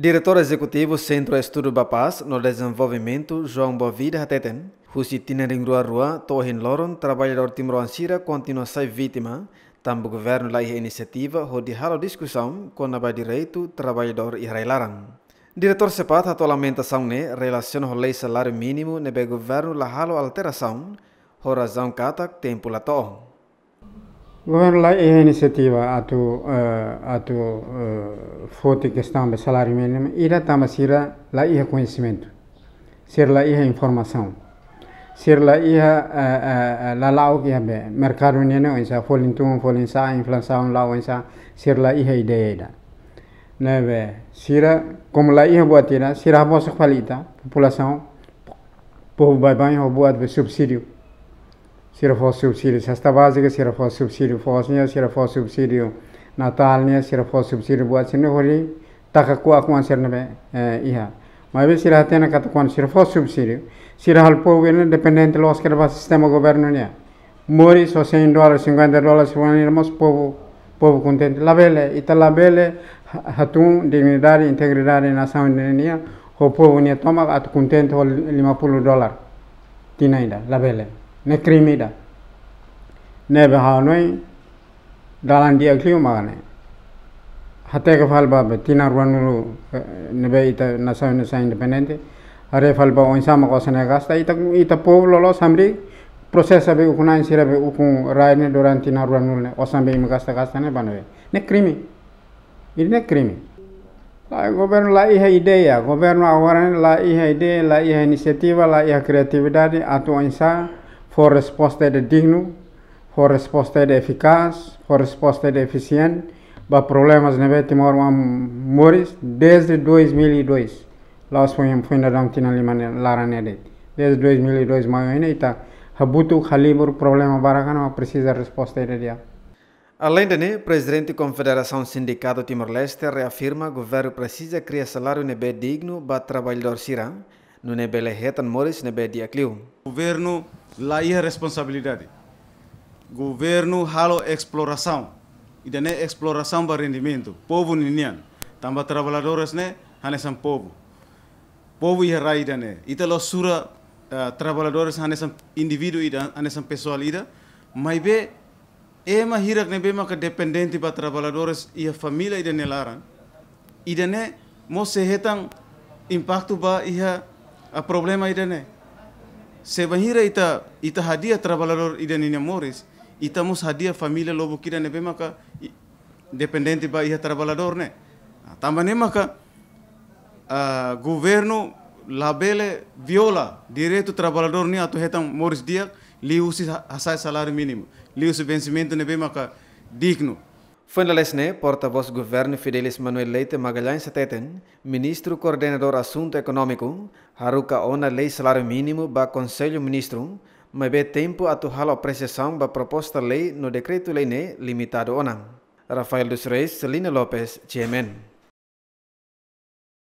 Diretor Executivo Centro Estudo Bapaz no Desenvolvimento, João Bovida Hateten, Husitina Ringrua Rua, Torren Loron, trabalhador Timor Ansira, continua a ser vítima, também o governo lá iniciativa, onde há discussão com o direito trabalhador Railaran. Diretor Sepat, a lamentação ne relaciona o lei salário mínimo, nebe governo lá há alteração, horazão catac tempo lá governo lá é a iniciativa a tu a tu uh, forte questão de salário mínimo ira tamasira lá é conhecimento ser lá é informação ser lá é lá lá o que é mercado uniano insa folintum folinsa inflação lá insa ser lá é ideia né be sira como lá é boa tira a boa qualidade população povo vai bem boa subsídio sirofoos subsidi, sasta basiga sirofoos subsidio foosnya sirofoos subsidio natalnya sirofoos subsidi buat sini hori takaku aku answer nabe iha mabe sirahatiana katakuan sirofoos subsidio sirahal po wena dependente los ba sistema governonya mori so 100 dólares 50 dólares wanirmos povo povo contente labele ita e labele hatun dignidade integridade nação indenia ho povo nia toma at contente ho 50 Tina tinaida labele nekrimida nebe noi dalan dia kliu magane hate ke fal babe tinar ne nebe ita nasau nasa independente are fal ba onsa ma kosane gasta ita ita pueblo lo samri proses abe ukuna insira be ukun ne doran tinar wanulu ne osambe im gasta gasta ne banwe nekrimi ini nekrimi krimi Lai gobierno lai he ideia, gobierno awaran lai he ideia, lai he iniciativa, lai he creatividad, a tu for resposta de digno, for resposta de eficaz, for resposta de eficiente para problemas na Timor Morris desde 2002. Lá os põem foi na tinha ali lá Desde 2002 maio ainda está. Habutu Khalibur problema baracana precisa resposta de dia. Além de presidente da Confederação Sindicato Timor-Leste reafirma que o governo precisa criar salário nebe digno para trabalhador sirã no nebele hetan mores nebe diakliu. Governo lá ia responsabilidade. Governo halo exploração. E da né exploração rendimento. Povo ninian. Tamba trabalhadores né hanesan povo. Povo ia raida ne. Ita lo sura uh, eh, trabalhadores hanesan indivíduo ida hanesan pessoal ida. Mai be ema hirak be maka dependente ba trabalhadores ia familia ida laran. Ida né mo sehetang impacto ba iha a problema idene sebahira ita ita hadia trabalhador idene ita itamos hadia família lobo kidane be maka dependente ba ia trabalhador né ah, também né maka uh, governo labele viola direito trabalhador ni atu hetam mores dia liusi hasai salário mínimo liusi vencimento ne be maka digno Funlalesne, porta-voz governo Fidelis Manuel Leite Magalhães Seteten, ministro coordenador assunto econômico, haruka ona lei salário mínimo ba conselho ministro, mas be tempo a hal apreciação ba proposta lei no decreto lei ne limitado ona. Rafael dos Reis, Celina Lopes, GMN.